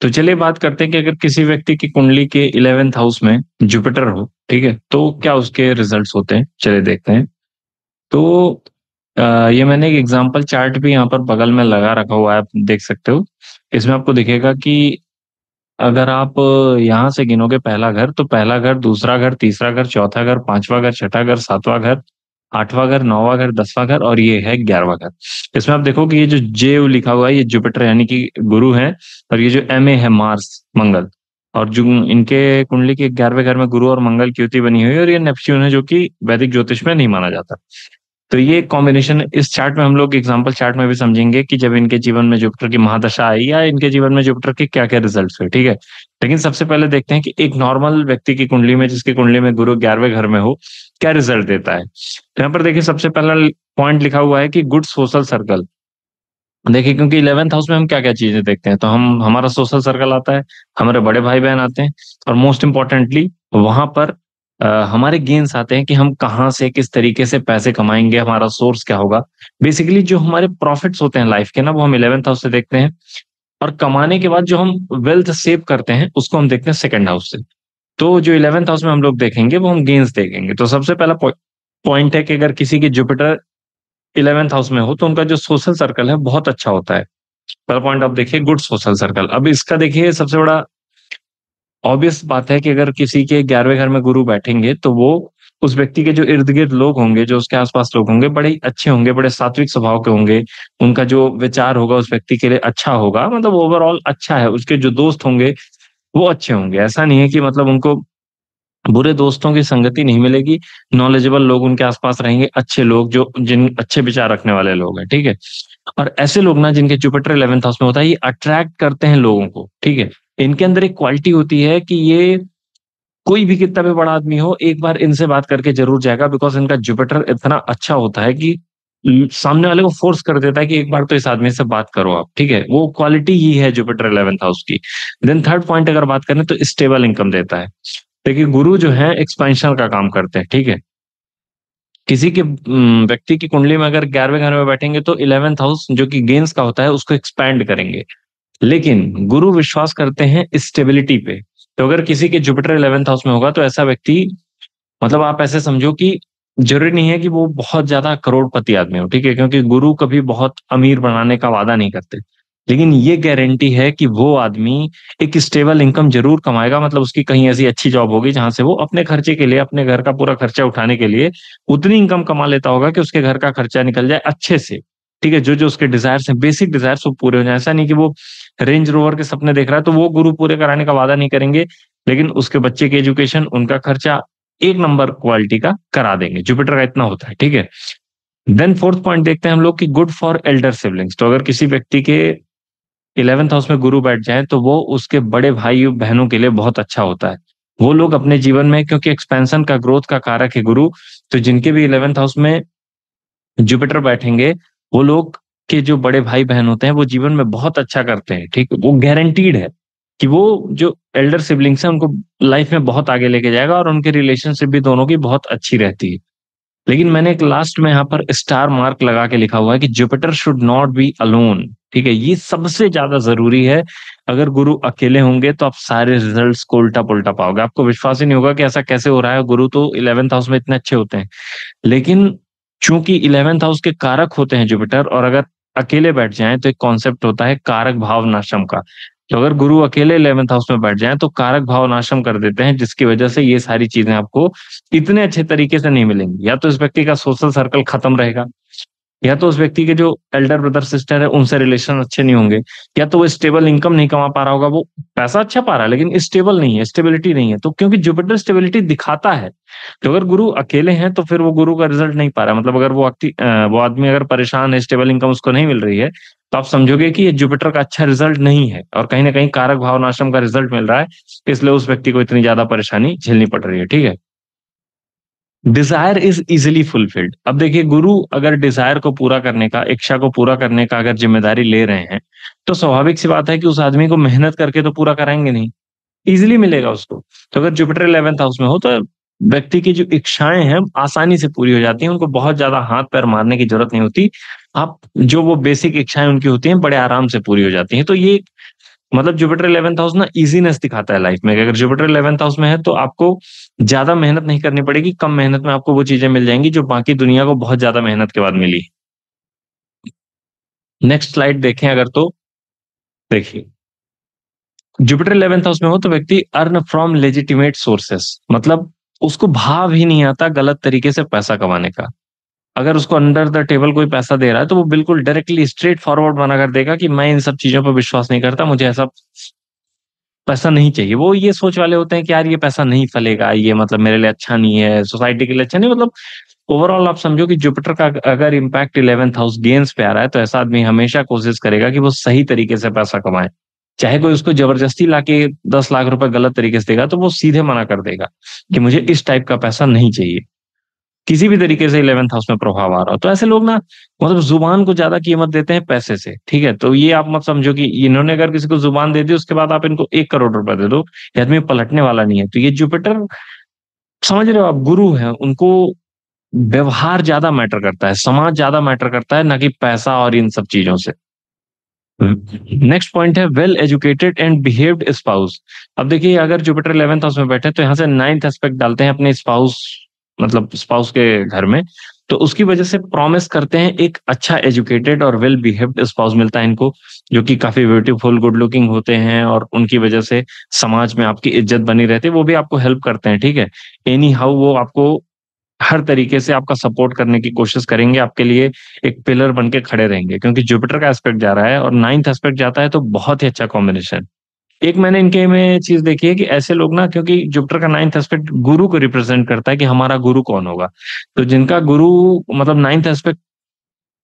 तो चलिए बात करते हैं कि अगर किसी व्यक्ति की कुंडली के इलेवेंथ हाउस में जुपिटर हो ठीक है तो क्या उसके रिजल्ट होते हैं चलिए देखते हैं तो ये मैंने एक एग्जाम्पल चार्ट भी यहाँ पर बगल में लगा रखा हुआ है आप देख सकते हो इसमें आपको दिखेगा कि अगर आप यहाँ से गिनोगे पहला घर तो पहला घर दूसरा घर तीसरा घर चौथा घर पांचवा घर छठा घर सातवां घर आठवां घर नौवा घर दसवां घर और ये है ग्यारहवा घर इसमें आप देखो कि ये जो जेव लिखा हुआ है ये जुपिटर यानी कि गुरु है और ये जो एम ए है मार्स मंगल और जो इनके कुंडली के ग्यारहवें घर में गुरु और मंगल की युति बनी हुई है और ये नेपच्यून है जो कि वैदिक ज्योतिष में नहीं माना जाता तो ये कॉम्बिनेशन इस चार्ट में हम लोग एग्जाम्पल चार्ट में भी समझेंगे कि जब इनके जीवन में जुपिटर की महादशा आई या इनके जीवन में जुपिटर के क्या क्या रिजल्ट हुए ठीक है लेकिन सबसे पहले देखते हैं कि एक नॉर्मल व्यक्ति की कुंडली में जिसकी कुंडली में गुरु ग्यारहवें घर में हो क्या रिजल्ट देता है तो यहाँ पर देखिए सबसे पहला पॉइंट लिखा हुआ है कि गुड सोशल सर्कल देखिए क्योंकि इलेवेंथ हाउस में हम क्या क्या चीजें देखते हैं तो हम हमारा सोशल सर्कल आता है हमारे बड़े भाई बहन आते हैं और मोस्ट इंपॉर्टेंटली वहां पर आ, हमारे गेंस आते हैं कि हम कहाँ से किस तरीके से पैसे कमाएंगे हमारा सोर्स क्या होगा बेसिकली जो हमारे प्रॉफिट्स होते हैं लाइफ के ना वो हम इलेवेंथ हाउस से देखते हैं और कमाने के बाद जो हम वेल्थ सेव करते हैं उसको हम देखते हैं सेकेंड हाउस से तो जो इलेवेंथ हाउस में हम लोग देखेंगे वो हम गेंस देखेंगे तो सबसे पहला पॉइंट है कि अगर किसी की जुपिटर इलेवेंथ हाउस में हो तो उनका जो सोशल सर्कल है बहुत अच्छा होता है पहला पॉइंट आप देखिए गुड सोशल सर्कल अब इसका देखिए सबसे बड़ा ऑब्वियस बात है कि अगर किसी के ग्यारहवें घर में गुरु बैठेंगे तो वो उस व्यक्ति के जो इर्द गिर्द लोग होंगे जो उसके आसपास लोग होंगे बड़े अच्छे होंगे बड़े सात्विक स्वभाव के होंगे उनका जो विचार होगा उस व्यक्ति के लिए अच्छा होगा मतलब ओवरऑल अच्छा है उसके जो दोस्त होंगे वो अच्छे होंगे ऐसा नहीं है कि मतलब उनको बुरे दोस्तों की संगति नहीं मिलेगी नॉलेजेबल लोग उनके आसपास रहेंगे अच्छे लोग जो जिन अच्छे विचार रखने वाले लोग हैं ठीक है और ऐसे लोग ना जिनके जुपिटर इलेवेंथ हाउस में होता है ये अट्रैक्ट करते हैं लोगों को ठीक है इनके अंदर एक क्वालिटी होती है कि ये कोई भी कितना भी बड़ा आदमी हो एक बार इनसे बात करके जरूर जाएगा बिकॉज इनका जुपिटर इतना अच्छा होता है कि सामने वाले को फोर्स कर देता है कि एक बार तो इस आदमी से बात करो आप ठीक है वो क्वालिटी ही है जुपिटर इलेवेंथ हाउस की देन थर्ड पॉइंट अगर बात करें तो स्टेबल इनकम देता है देखिए गुरु जो है एक्सपेंशन का काम करते हैं ठीक है किसी के व्यक्ति की कुंडली में अगर ग्यारहवें घर में बैठेंगे तो इलेवेंथ हाउस जो कि गेंस का होता है उसको एक्सपैंड करेंगे लेकिन गुरु विश्वास करते हैं स्टेबिलिटी पे तो अगर किसी के जुपिटर इलेवेंथ हाउस में होगा तो ऐसा व्यक्ति मतलब आप ऐसे समझो कि जरूरी नहीं है कि वो बहुत ज्यादा करोड़पति आदमी हो ठीक है क्योंकि गुरु कभी बहुत अमीर बनाने का वादा नहीं करते लेकिन ये गारंटी है कि वो आदमी एक स्टेबल इनकम जरूर कमाएगा मतलब उसकी कहीं ऐसी अच्छी जॉब होगी जहां से वो अपने खर्चे के लिए अपने घर का पूरा खर्चा उठाने के लिए उतनी इनकम कमा लेता होगा कि उसके घर का खर्चा निकल जाए अच्छे से ठीक है जो जो उसके डिजायर्स हैं बेसिक डिजायर्स वो पूरे हो जाए ऐसा नहीं कि वो रेंज रोवर के सपने देख रहा है तो वो गुरु पूरे कराने का वादा नहीं करेंगे लेकिन उसके बच्चे की एजुकेशन उनका खर्चा एक नंबर क्वालिटी का करा देंगे जुपिटर का इतना होता है ठीक है देन फोर्थ पॉइंट देखते हैं हम लोग की गुड फॉर एल्डर सिबलिंग्स तो अगर किसी व्यक्ति के इलेवेंथ हाउस में गुरु बैठ जाए तो वो उसके बड़े भाई बहनों के लिए बहुत अच्छा होता है वो लोग अपने जीवन में क्योंकि एक्सपेंशन का ग्रोथ का कारक है गुरु तो जिनके भी इलेवेंथ हाउस में जुपिटर बैठेंगे वो लोग के जो बड़े भाई बहन होते हैं वो जीवन में बहुत अच्छा करते हैं ठीक वो गारंटीड है कि वो जो एल्डर सिबलिंग्स हैं उनको लाइफ में बहुत आगे लेके जाएगा और उनके रिलेशनशिप भी दोनों की बहुत अच्छी रहती है लेकिन मैंने एक लास्ट में यहाँ पर स्टार मार्क लगा के लिखा हुआ है कि Jupiter should not be alone ठीक है ये सबसे ज्यादा जरूरी है अगर गुरु अकेले होंगे तो आप सारे रिजल्ट्स को उल्टा पुलटा पाओगे आपको विश्वास ही नहीं होगा कि ऐसा कैसे हो रहा है गुरु तो इलेवेंथ हाउस में इतने अच्छे होते हैं लेकिन चूंकि इलेवेंथ हाउस के कारक होते हैं जुपिटर और अगर अकेले बैठ जाए तो एक कॉन्सेप्ट होता है कारक भाव नाशम का तो अगर गुरु अकेले इलेवेंथ हाउस में बैठ जाए तो कारक भाव नाशम कर देते हैं जिसकी वजह से ये सारी चीजें आपको इतने अच्छे तरीके से नहीं मिलेंगी या तो इस व्यक्ति का सोशल सर्कल खत्म रहेगा या तो उस व्यक्ति के जो एल्डर ब्रदर सिस्टर है उनसे रिलेशन अच्छे नहीं होंगे या तो वो स्टेबल इनकम नहीं कमा पा रहा होगा वो पैसा अच्छा पा रहा है लेकिन स्टेबल नहीं है स्टेबिलिटी नहीं है तो क्योंकि जुपिटर स्टेबिलिटी दिखाता है तो अगर गुरु अकेले हैं तो फिर वो गुरु का रिजल्ट नहीं पा रहा मतलब अगर वो वो आदमी अगर परेशान है स्टेबल इनकम उसको नहीं मिल रही है तो आप समझोगे कि ये जुपिटर का अच्छा रिजल्ट नहीं है और कहीं ना कहीं कारक भावनाश्रम का रिजल्ट मिल रहा है इसलिए उस व्यक्ति को इतनी ज्यादा परेशानी झेलनी पड़ रही है ठीक है डिजायर इज इजिली फुलफिल्ड अब देखिए गुरु अगर डिजायर को पूरा करने का इच्छा को पूरा करने का अगर जिम्मेदारी ले रहे हैं तो स्वाभाविक सी बात है कि उस आदमी को मेहनत करके तो पूरा कराएंगे नहीं इजिली मिलेगा उसको तो अगर जुपिटर इलेवेंथ हाउस में हो तो व्यक्ति की जो इच्छाएं हैं आसानी से पूरी हो जाती हैं उनको बहुत ज्यादा हाथ पैर मारने की जरूरत नहीं होती आप जो वो बेसिक इच्छाएं उनकी होती हैं बड़े आराम से पूरी हो जाती हैं तो ये मतलब जुपिटर इलेवेंथ हाउस ना इजीनेस दिखाता है लाइफ में अगर जुपिटर इलेवेंथ हाउस में है तो आपको ज्यादा मेहनत नहीं करनी पड़ेगी कम मेहनत में आपको वो चीजें मिल जाएंगी जो बाकी दुनिया को बहुत ज्यादा मेहनत के बाद मिली नेक्स्ट स्लाइड देखें अगर तो देखिए जुपिटर इलेवेंथ हाउस में हो तो व्यक्ति अर्न फ्रॉम लेजिटिमेट सोर्सेस मतलब उसको भाव ही नहीं आता गलत तरीके से पैसा कमाने का अगर उसको अंडर द टेबल कोई पैसा दे रहा है तो वो बिल्कुल डायरेक्टली स्ट्रेट फॉरवर्ड मना कर देगा कि मैं इन सब चीजों पर विश्वास नहीं करता मुझे ऐसा पैसा नहीं चाहिए वो ये सोच वाले होते हैं कि यार ये पैसा नहीं फलेगा ये मतलब मेरे लिए अच्छा नहीं है सोसाइटी के लिए अच्छा नहीं मतलब ओवरऑल आप समझो कि जुपिटर का अगर इम्पैक्ट इलेवेंथ हाउस गेंस पे आ रहा है तो ऐसा आदमी हमेशा कोशिश करेगा कि वो सही तरीके से पैसा कमाए चाहे कोई उसको जबरदस्ती लाके दस लाख रुपए गलत तरीके से देगा तो वो सीधे मना कर देगा कि मुझे इस टाइप का पैसा नहीं चाहिए किसी भी तरीके से इलेवेंथ हाउस में प्रभाव आ रहा हो तो ऐसे लोग ना मतलब जुबान को ज्यादा कीमत देते हैं पैसे से ठीक है तो ये आप मत समझो कि इन्होंने अगर किसी को जुबान दे दी उसके बाद आप इनको एक करोड़ रुपए दे दो तो ये आदमी पलटने वाला नहीं है तो ये जुपिटर समझ रहे हो आप गुरु है उनको व्यवहार ज्यादा मैटर करता है समाज ज्यादा मैटर करता है ना कि पैसा और इन सब चीजों से नेक्स्ट पॉइंट है well educated and behaved spouse अब देखिए अगर जुपिटर इलेवेंथ हाउस में बैठे तो यहाँ से नाइन्थ एस्पेक्ट डालते हैं अपने स्पाउस मतलब स्पाउस के घर में तो उसकी वजह से प्रॉमिस करते हैं एक अच्छा एजुकेटेड और वेल बिहेव्ड स्पाउस मिलता है इनको जो कि काफी ब्यूटीफुल गुड लुकिंग होते हैं और उनकी वजह से समाज में आपकी इज्जत बनी रहती है वो भी आपको हेल्प करते हैं ठीक है एनी हाउ वो आपको हर तरीके से आपका सपोर्ट करने की कोशिश करेंगे आपके लिए एक पिलर बन के खड़े रहेंगे क्योंकि जुपिटर का एस्पेक्ट जा रहा है और नाइन्थ एस्पेक्ट जाता है तो बहुत ही अच्छा कॉम्बिनेशन एक मैंने इनके में चीज देखी है कि ऐसे लोग ना क्योंकि जुपिटर का नाइन्थ एस्पेक्ट गुरु को रिप्रेजेंट करता है कि हमारा गुरु कौन होगा तो जिनका गुरु मतलब नाइन्थ एस्पेक्ट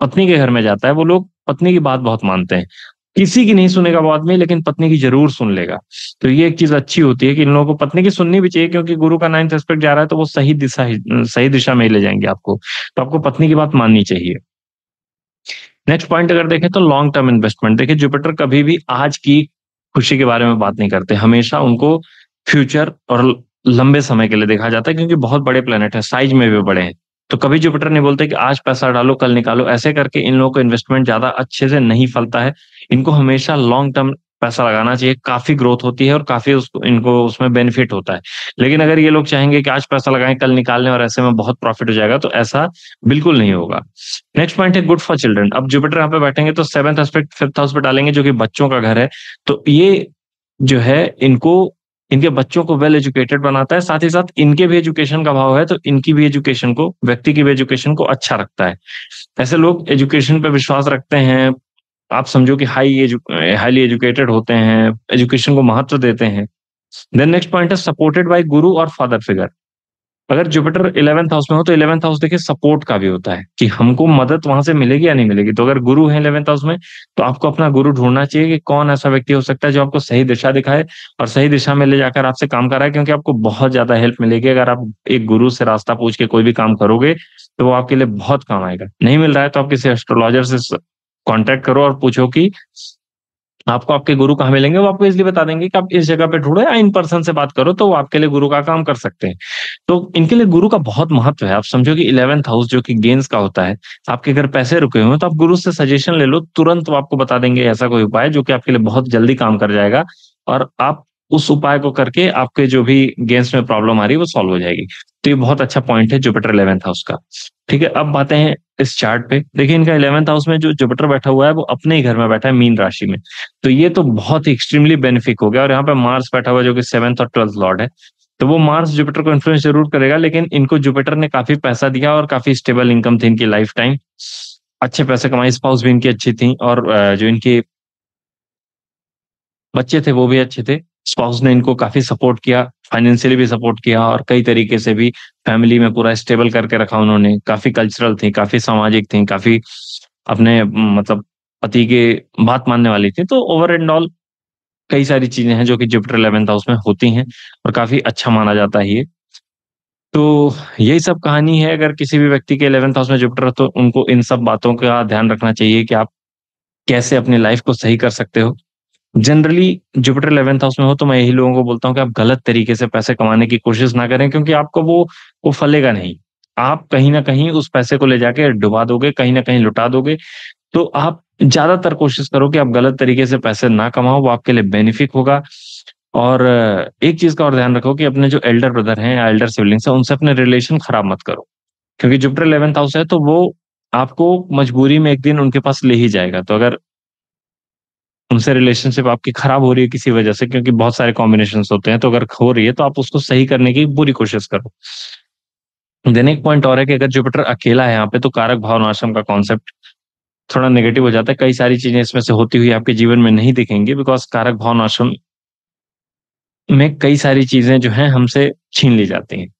पत्नी के घर में जाता है वो लोग पत्नी की बात बहुत मानते हैं किसी की नहीं सुनेगा बाद में लेकिन पत्नी की जरूर सुन लेगा तो ये एक चीज अच्छी होती है कि इन लोगों को पत्नी की सुननी भी चाहिए क्योंकि गुरु का नाइन्थ एस्पेक्ट जा रहा है तो वो सही दिशा सही दिशा में ही ले जाएंगे आपको तो आपको पत्नी की बात माननी चाहिए नेक्स्ट पॉइंट अगर देखें तो लॉन्ग टर्म इन्वेस्टमेंट देखिए जुपिटर कभी भी आज की खुशी के बारे में बात नहीं करते हमेशा उनको फ्यूचर और लंबे समय के लिए देखा जाता है क्योंकि बहुत बड़े प्लेनेट है साइज में भी बड़े हैं तो कभी जुपिटर नहीं बोलते कि आज पैसा डालो कल निकालो ऐसे करके इन लोगों को इन्वेस्टमेंट ज्यादा अच्छे से नहीं फलता है इनको हमेशा लॉन्ग टर्म पैसा लगाना चाहिए काफी ग्रोथ होती है और काफी उसको इनको उसमें बेनिफिट होता है लेकिन अगर ये लोग चाहेंगे कि आज पैसा लगाएं कल निकालने और ऐसे में बहुत प्रॉफिट हो जाएगा तो ऐसा बिल्कुल नहीं होगा नेक्स्ट पॉइंट है गुड फॉर चिल्ड्रन अब जुपिटर यहाँ पे बैठेंगे तो सेवंथ एस्पेक्ट फिफ्थ हाउस पे डालेंगे जो कि बच्चों का घर है तो ये जो है इनको इनके बच्चों को वेल एजुकेटेड बनाता है साथ ही साथ इनके भी एजुकेशन का भाव है तो इनकी भी एजुकेशन को व्यक्ति की भी एजुकेशन को अच्छा रखता है ऐसे लोग एजुकेशन पर विश्वास रखते हैं आप समझो कि हाई एजु हाईली एजुकेटेड होते हैं एजुकेशन को महत्व देते हैं देन नेक्स्ट पॉइंट है सपोर्टेड बाय गुरु और फादर फिगर अगर जुपिटर इलेवेंथ हाउस में हो तो इलेवेंथ हाउस देखिए सपोर्ट का भी होता है कि हमको मदद वहां से मिलेगी या नहीं मिलेगी तो अगर गुरु है इलेवेंथ हाउस में तो आपको अपना गुरु ढूंढना चाहिए कि कौन ऐसा व्यक्ति हो सकता है जो आपको सही दिशा दिखाए और सही दिशा में ले जाकर आपसे काम कराए क्योंकि आपको बहुत ज्यादा हेल्प मिलेगी अगर आप एक गुरु से रास्ता पूछ के कोई भी काम करोगे तो वो आपके लिए बहुत काम आएगा नहीं मिल रहा है तो आप किसी एस्ट्रोलॉजर से कांटेक्ट करो और पूछो कि आपको आपके गुरु कहाँ मिलेंगे वो आपको इसलिए बता देंगे कि आप इस जगह पे ढूंढो या इन पर्सन से बात करो तो वो आपके लिए गुरु का काम कर सकते हैं तो इनके लिए गुरु का बहुत महत्व है आप समझो कि इलेवेंथ हाउस जो कि गेंस का होता है आपके घर पैसे रुके हुए हैं तो आप गुरु से सजेशन ले लो तुरंत वो आपको बता देंगे ऐसा कोई उपाय जो कि आपके लिए बहुत जल्दी काम कर जाएगा और आप उस उपाय को करके आपके जो भी गेंस में प्रॉब्लम आ रही है वो सॉल्व हो जाएगी तो ये बहुत अच्छा पॉइंट है जुपिटर इलेवेंथ हाउस का ठीक है अब बातें हैं इस चार्ट पे देखिए इनका इलेवेंथ हाउस में जो जुपिटर बैठा हुआ है वो अपने ही घर में बैठा है मीन राशि में तो ये तो बहुत ही एक्सट्रीमली बेनिफिक हो गया और यहाँ पे मार्स बैठा हुआ जो कि सेवंथ और ट्वेल्थ लॉर्ड है तो वो मार्स जुपिटर को इन्फ्लुएंस जरूर करेगा लेकिन इनको जुपिटर ने काफी पैसा दिया और काफी स्टेबल इनकम थी इनकी लाइफ टाइम अच्छे पैसे कमाई स्पाउस भी इनकी अच्छी थी और जो इनके बच्चे थे वो भी अच्छे थे स्पाउस ने इनको काफी सपोर्ट किया फाइनेंशियली भी सपोर्ट किया और कई तरीके से भी फैमिली में पूरा स्टेबल करके रखा उन्होंने काफी कल्चरल थी काफी सामाजिक थी काफी अपने मतलब पति के बात मानने वाली थी तो ओवर एंड ऑल कई सारी चीजें हैं जो कि जुपिटर इलेवेंथ हाउस में होती हैं और काफी अच्छा माना जाता है ये तो यही सब कहानी है अगर किसी भी व्यक्ति के इलेवेंथ हाउस में जुपिटर तो उनको इन सब बातों का ध्यान रखना चाहिए कि आप कैसे अपनी लाइफ को सही कर सकते हो जनरली जुपिटर इलेवेंथ हाउस में हो तो मैं यही लोगों को बोलता हूँ कि आप गलत तरीके से पैसे कमाने की कोशिश ना करें क्योंकि आपको वो वो फलेगा नहीं आप कहीं ना कहीं उस पैसे को ले जाके डुबा दोगे कहीं ना कहीं लुटा दोगे तो आप ज्यादातर कोशिश करो कि आप गलत तरीके से पैसे ना कमाओ वो आपके लिए बेनिफिट होगा और एक चीज का और ध्यान रखो कि अपने जो एल्डर ब्रदर हैं या एल्डर सिबलिंग्स हैं उनसे अपने रिलेशन खराब मत करो क्योंकि जुपिटर इलेवेंथ हाउस है तो वो आपको मजबूरी में एक दिन उनके पास ले ही जाएगा तो अगर उनसे रिलेशनशिप आपकी खराब हो रही है किसी वजह से क्योंकि बहुत सारे कॉम्बिनेशन होते हैं तो अगर हो रही है तो आप उसको सही करने की पूरी कोशिश करो देन एक पॉइंट और है कि अगर जुपिटर अकेला है यहाँ पे तो कारक भावनाश्रम का कॉन्सेप्ट थोड़ा नेगेटिव हो जाता है कई सारी चीजें इसमें से होती हुई आपके जीवन में नहीं दिखेंगी बिकॉज कारक भावनाश्रम में कई सारी चीजें जो है हमसे छीन ली जाती हैं